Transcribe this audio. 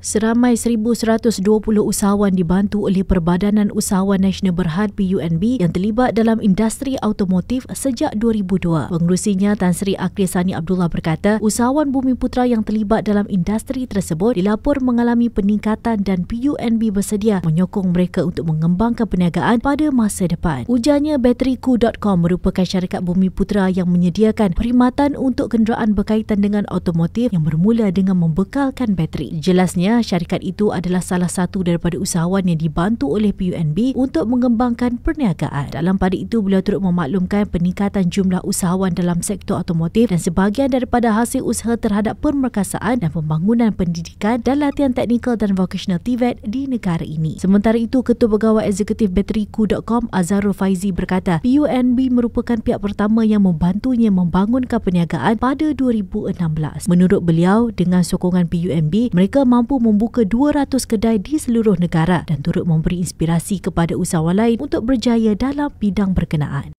Seramai 1,120 usahawan dibantu oleh Perbadanan Usahawan Nasional Berhad PUNB yang terlibat dalam industri automotif sejak 2002. Pengurusinya Tan Sri Akhil Sani Abdullah berkata, usahawan Bumi Putra yang terlibat dalam industri tersebut dilapor mengalami peningkatan dan PUNB bersedia menyokong mereka untuk mengembangkan perniagaan pada masa depan. Ujarnya, Bateriku.com merupakan syarikat Bumi Putra yang menyediakan perkhidmatan untuk kenderaan berkaitan dengan automotif yang bermula dengan membekalkan bateri. Jelasnya, Pasalnya, syarikat itu adalah salah satu daripada usahawan yang dibantu oleh PUNB untuk mengembangkan perniagaan. Dalam pada itu, beliau turut memaklumkan peningkatan jumlah usahawan dalam sektor otomotif dan sebahagian daripada hasil usaha terhadap pemerkasaan dan pembangunan pendidikan dan latihan teknikal dan vocational TVET di negara ini. Sementara itu, Ketua Pegawai Eksekutif Bateriku.com Azharul Faizi berkata, PUNB merupakan pihak pertama yang membantunya membangunkan perniagaan pada 2016. Menurut beliau, dengan sokongan PUNB, mereka mampu membuka 200 kedai di seluruh negara dan turut memberi inspirasi kepada usahawan lain untuk berjaya dalam bidang berkenaan.